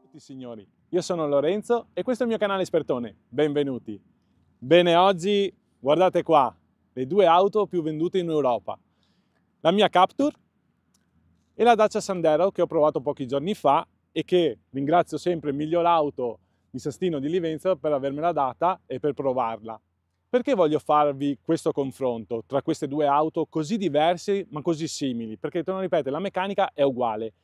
Tutti signori, io sono Lorenzo e questo è il mio canale Espertone, benvenuti! Bene, oggi guardate qua, le due auto più vendute in Europa, la mia Capture e la Dacia Sandero che ho provato pochi giorni fa e che ringrazio sempre il miglior auto di Sastino di Livenza per avermela data e per provarla. Perché voglio farvi questo confronto tra queste due auto così diverse ma così simili? Perché, te lo ripeto, la meccanica è uguale.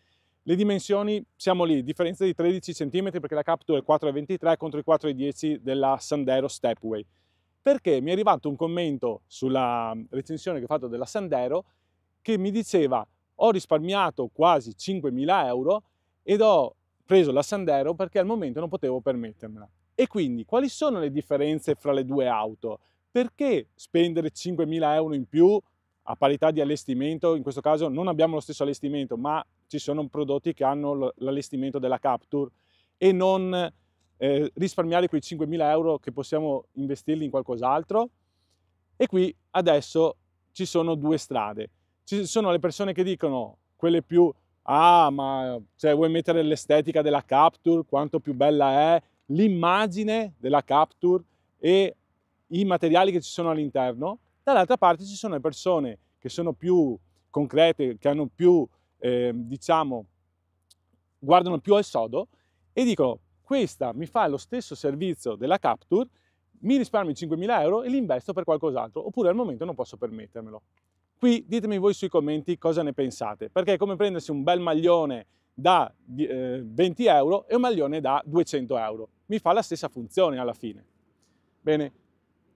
Le dimensioni siamo lì, differenza di 13 cm perché la Captur è 4,23 contro i 4,10 della Sandero Stepway. Perché mi è arrivato un commento sulla recensione che ho fatto della Sandero che mi diceva ho risparmiato quasi 5.000 euro ed ho preso la Sandero perché al momento non potevo permettermela. E quindi quali sono le differenze fra le due auto? Perché spendere 5.000 euro in più a parità di allestimento? In questo caso non abbiamo lo stesso allestimento, ma ci sono prodotti che hanno l'allestimento della Capture e non eh, risparmiare quei 5.000 euro che possiamo investirli in qualcos'altro. E qui adesso ci sono due strade. Ci sono le persone che dicono, quelle più, ah ma cioè, vuoi mettere l'estetica della Capture, quanto più bella è, l'immagine della capture e i materiali che ci sono all'interno, dall'altra parte ci sono le persone che sono più concrete, che hanno più, eh, diciamo, guardano più al sodo e dicono questa mi fa lo stesso servizio della capture, mi risparmio 5.000 euro e li investo per qualcos'altro, oppure al momento non posso permettermelo. Qui ditemi voi sui commenti cosa ne pensate, perché è come prendersi un bel maglione da 20 eh, euro e un maglione da 200 euro. Mi fa la stessa funzione alla fine. Bene,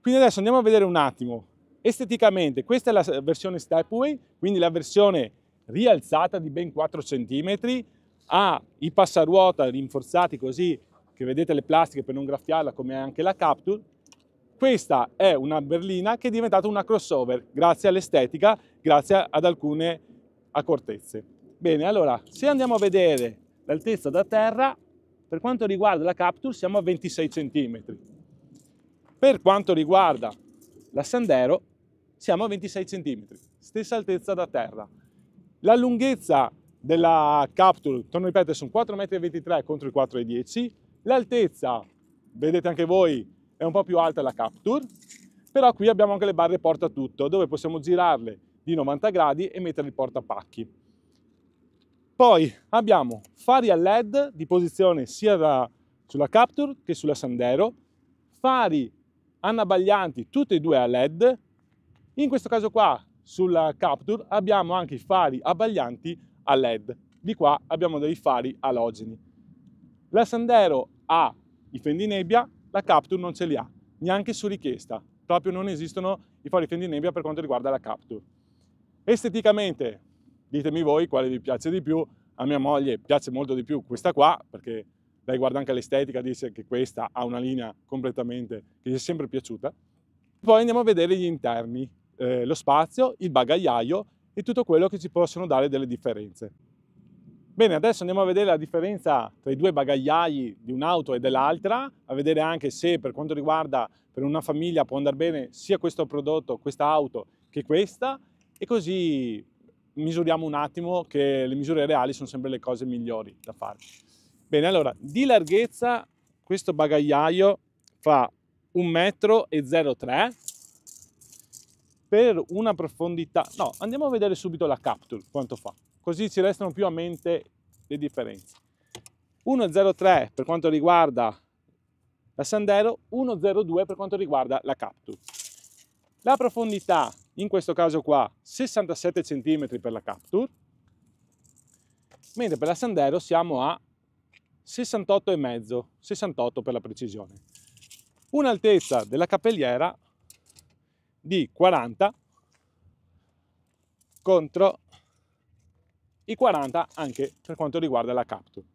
quindi adesso andiamo a vedere un attimo. Esteticamente questa è la versione stepway, quindi la versione rialzata di ben 4 cm, ha i passaruota rinforzati così che vedete le plastiche per non graffiarla come anche la Capture. Questa è una berlina che è diventata una crossover grazie all'estetica, grazie ad alcune accortezze. Bene, allora, se andiamo a vedere l'altezza da terra, per quanto riguarda la Capture siamo a 26 cm. Per quanto riguarda la Sandero siamo a 26 cm, stessa altezza da terra. La lunghezza della Capture, torno a ripetere, sono 4,23 m contro i 4,10 L'altezza, vedete anche voi, è un po' più alta la Capture, però qui abbiamo anche le barre porta tutto, dove possiamo girarle di 90 gradi e mettere il portapacchi. Poi abbiamo fari a LED di posizione sia da, sulla Capture che sulla Sandero, fari anabbaglianti tutti e due a LED, in questo caso qua sulla Capture abbiamo anche i fari abbaglianti a LED, di qua abbiamo dei fari alogeni. La Sandero ha i fendinebbia, la Capture non ce li ha, neanche su richiesta, proprio non esistono i fari fendinebbia per quanto riguarda la Capture. Esteticamente Ditemi voi quale vi piace di più. A mia moglie piace molto di più questa qua, perché lei guarda anche l'estetica, dice che questa ha una linea completamente che gli è sempre piaciuta. Poi andiamo a vedere gli interni, eh, lo spazio, il bagagliaio e tutto quello che ci possono dare delle differenze. Bene, adesso andiamo a vedere la differenza tra i due bagagliai di un'auto e dell'altra, a vedere anche se per quanto riguarda per una famiglia può andare bene sia questo prodotto, questa auto, che questa, e così misuriamo un attimo che le misure reali sono sempre le cose migliori da fare. Bene, allora, di larghezza questo bagagliaio fa 1,03 m per una profondità... No, andiamo a vedere subito la capture, quanto fa. Così ci restano più a mente le differenze. 1,03 per quanto riguarda la Sandero, 1,02 per quanto riguarda la capture. La profondità in questo caso qua 67 cm per la Capture, mentre per la Sandero siamo a 68,5, 68 per la precisione. Un'altezza della capelliera di 40 contro i 40 anche per quanto riguarda la Capture.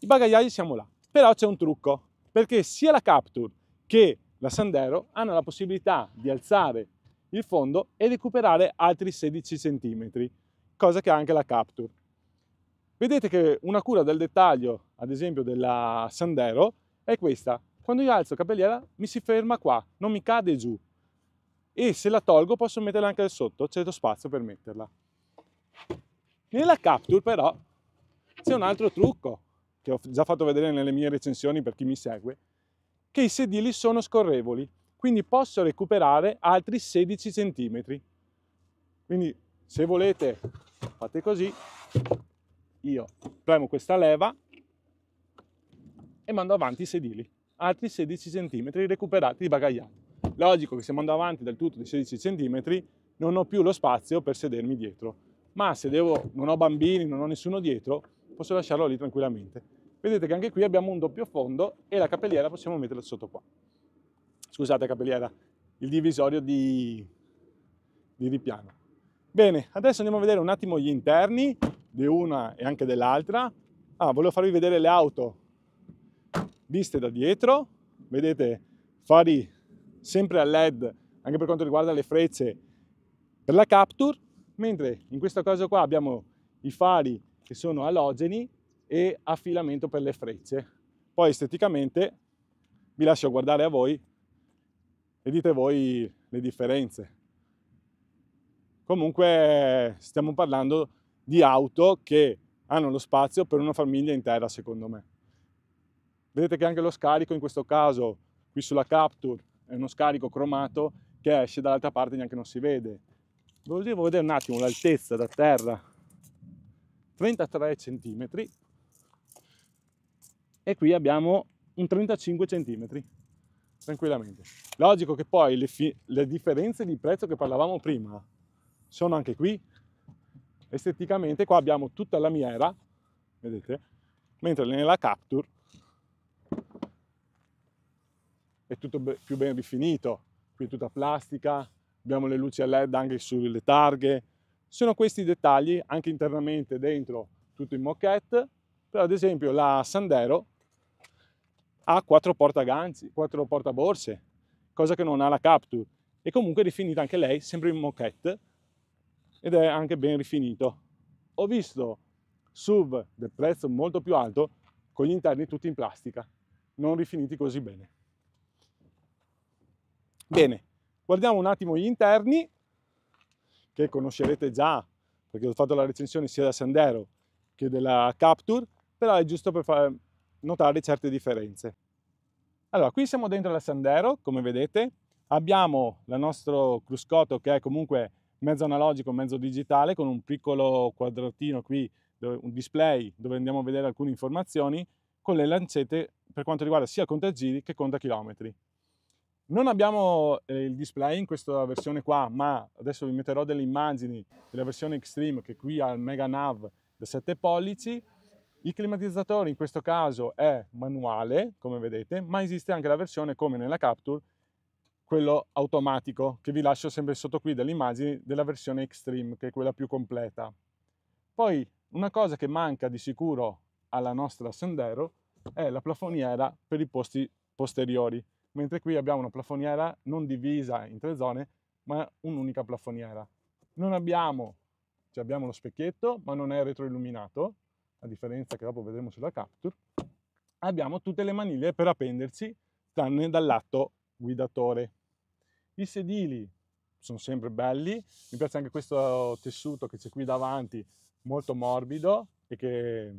I bagagliai siamo là, però c'è un trucco, perché sia la Capture che la Sandero hanno la possibilità di alzare il fondo e recuperare altri 16 cm, cosa che ha anche la Capture. Vedete che una cura del dettaglio, ad esempio della Sandero, è questa. Quando io alzo la capelliera mi si ferma qua, non mi cade giù. E se la tolgo posso metterla anche da sotto, c'è lo spazio per metterla. Nella Capture però c'è un altro trucco, che ho già fatto vedere nelle mie recensioni per chi mi segue, che i sedili sono scorrevoli quindi posso recuperare altri 16 cm. Quindi se volete fate così, io premo questa leva e mando avanti i sedili, altri 16 cm recuperati di bagagliaio. Logico che se mando avanti del tutto di 16 cm non ho più lo spazio per sedermi dietro, ma se devo, non ho bambini, non ho nessuno dietro, posso lasciarlo lì tranquillamente. Vedete che anche qui abbiamo un doppio fondo e la capelliera possiamo metterla sotto qua scusate capelliera, il divisorio di, di ripiano. Bene, adesso andiamo a vedere un attimo gli interni di una e anche dell'altra. Ah, volevo farvi vedere le auto viste da dietro. Vedete, fari sempre a LED anche per quanto riguarda le frecce per la capture, mentre in questo caso qua abbiamo i fari che sono alogeni e a filamento per le frecce. Poi esteticamente vi lascio guardare a voi e dite voi le differenze. Comunque stiamo parlando di auto che hanno lo spazio per una famiglia intera secondo me. Vedete che anche lo scarico in questo caso qui sulla Capture è uno scarico cromato che esce dall'altra parte e neanche non si vede. Ve devo vedere un attimo l'altezza da terra. 33 cm e qui abbiamo un 35 cm tranquillamente. Logico che poi le, le differenze di prezzo che parlavamo prima sono anche qui. Esteticamente qua abbiamo tutta la miera, vedete, mentre nella Capture è tutto più ben rifinito, qui è tutta plastica, abbiamo le luci a led anche sulle targhe, sono questi dettagli anche internamente dentro tutto in moquette, però ad esempio la Sandero ha quattro porta ganzi, quattro porta borse, cosa che non ha la Capture. E comunque è rifinita anche lei, sempre in moquette, ed è anche ben rifinito. Ho visto SUV del prezzo molto più alto con gli interni tutti in plastica, non rifiniti così bene. Bene, guardiamo un attimo gli interni, che conoscerete già, perché ho fatto la recensione sia da Sandero che della Capture, però è giusto per fare notare certe differenze. Allora, qui siamo dentro la Sandero, come vedete, abbiamo il nostro cruscotto che è comunque mezzo analogico, mezzo digitale, con un piccolo quadratino qui, un display dove andiamo a vedere alcune informazioni, con le lancette per quanto riguarda sia conta giri che conta chilometri. Non abbiamo eh, il display in questa versione qua, ma adesso vi metterò delle immagini della versione Extreme che qui ha il Mega Nav da 7 pollici il climatizzatore in questo caso è manuale, come vedete, ma esiste anche la versione, come nella Capture, quello automatico, che vi lascio sempre sotto qui delle immagini della versione Extreme, che è quella più completa. Poi una cosa che manca di sicuro alla nostra Sendero è la plafoniera per i posti posteriori, mentre qui abbiamo una plafoniera non divisa in tre zone, ma un'unica plafoniera. Non abbiamo, cioè abbiamo lo specchietto, ma non è retroilluminato, a differenza che dopo vedremo sulla Capture, abbiamo tutte le maniglie per appenderci, tranne dal lato guidatore. I sedili sono sempre belli, mi piace anche questo tessuto che c'è qui davanti, molto morbido e che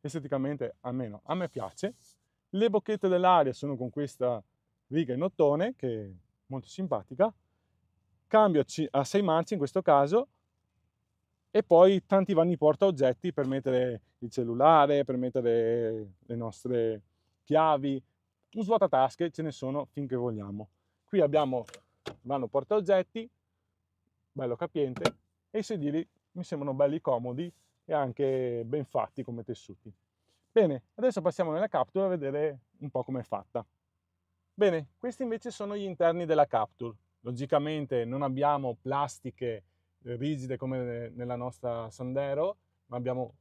esteticamente almeno a me piace. Le bocchette dell'aria sono con questa riga in ottone che è molto simpatica. Cambio a 6 marce in questo caso e poi tanti vani porta oggetti per mettere il cellulare, per mettere le nostre chiavi, un svuotatasche ce ne sono finché vogliamo. Qui abbiamo il vano oggetti, bello capiente, e i sedili mi sembrano belli comodi e anche ben fatti come tessuti. Bene, adesso passiamo nella Capture a vedere un po' com'è fatta. Bene, questi invece sono gli interni della Capture. Logicamente non abbiamo plastiche rigide come nella nostra Sandero, ma abbiamo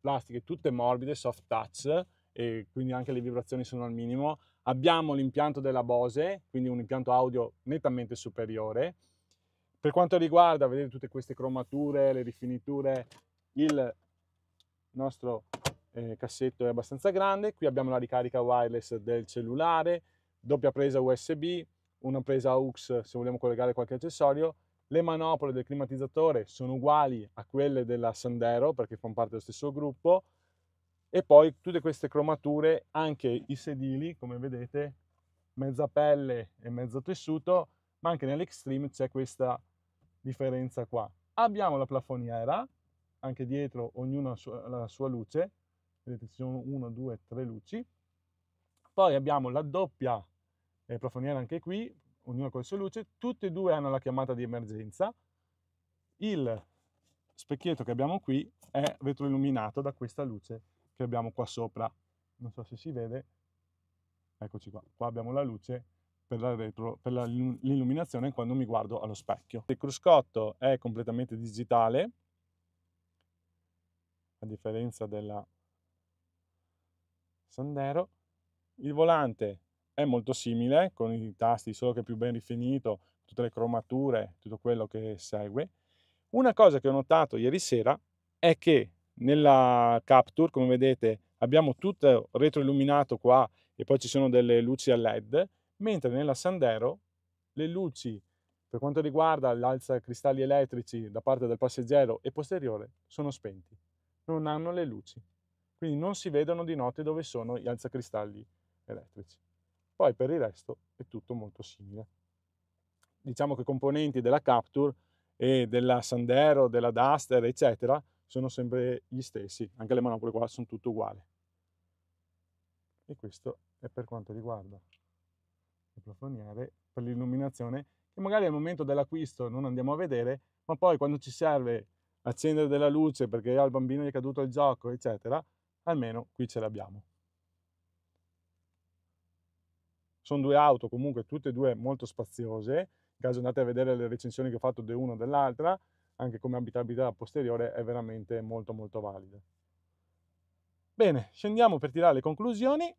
plastiche tutte morbide, soft touch, e quindi anche le vibrazioni sono al minimo. Abbiamo l'impianto della Bose, quindi un impianto audio nettamente superiore. Per quanto riguarda, vedete tutte queste cromature, le rifiniture, il nostro eh, cassetto è abbastanza grande. Qui abbiamo la ricarica wireless del cellulare, doppia presa USB, una presa AUX se vogliamo collegare qualche accessorio, le manopole del climatizzatore sono uguali a quelle della Sandero perché fanno parte dello stesso gruppo e poi tutte queste cromature, anche i sedili, come vedete, mezza pelle e mezzo tessuto, ma anche nell'extreme c'è questa differenza qua. Abbiamo la plafoniera, anche dietro ognuno ha la sua luce, vedete ci sono 1, 2, 3 luci. Poi abbiamo la doppia eh, plafoniera anche qui, ognuno con le sue luci, tutte e due hanno la chiamata di emergenza, il specchietto che abbiamo qui è retroilluminato da questa luce che abbiamo qua sopra, non so se si vede, eccoci qua, qua abbiamo la luce per l'illuminazione quando mi guardo allo specchio. Il cruscotto è completamente digitale, a differenza della Sandero, il volante è molto simile con i tasti, solo che più ben rifinito, tutte le cromature, tutto quello che segue. Una cosa che ho notato ieri sera è che nella Capture, come vedete, abbiamo tutto retroilluminato qua e poi ci sono delle luci a LED, mentre nella Sandero le luci per quanto riguarda l'alza cristalli elettrici da parte del passeggero e posteriore sono spenti, non hanno le luci, quindi non si vedono di notte dove sono gli alzacristalli elettrici. Poi per il resto è tutto molto simile. Diciamo che i componenti della Capture e della Sandero, della Duster, eccetera, sono sempre gli stessi. Anche le manopole qua sono tutte uguali. E questo è per quanto riguarda il plafoniere per l'illuminazione, che magari al momento dell'acquisto non andiamo a vedere, ma poi quando ci serve accendere della luce perché al bambino gli è caduto il gioco, eccetera, almeno qui ce l'abbiamo. Sono due auto comunque tutte e due molto spaziose, in caso andate a vedere le recensioni che ho fatto dell'una o dell'altra, anche come abitabilità posteriore è veramente molto molto valida. Bene, scendiamo per tirare le conclusioni.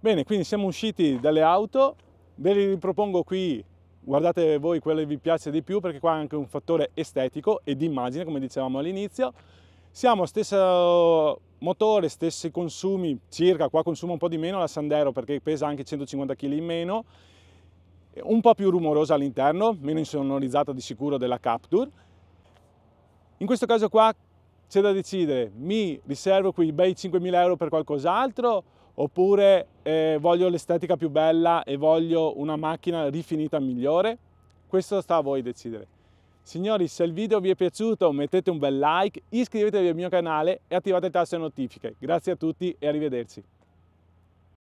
Bene, quindi siamo usciti dalle auto, ve li ripropongo qui guardate voi quelle vi piace di più perché qua è anche un fattore estetico e di immagine come dicevamo all'inizio siamo stesso Motore, stessi consumi, circa, qua consuma un po' di meno la Sandero perché pesa anche 150 kg in meno, un po' più rumorosa all'interno, meno insonorizzata di sicuro della Capture. In questo caso qua c'è da decidere, mi riservo quei bei 5.000 euro per qualcos'altro oppure eh, voglio l'estetica più bella e voglio una macchina rifinita migliore? Questo sta a voi decidere. Signori, se il video vi è piaciuto mettete un bel like, iscrivetevi al mio canale e attivate il tasto notifiche. Grazie a tutti e arrivederci.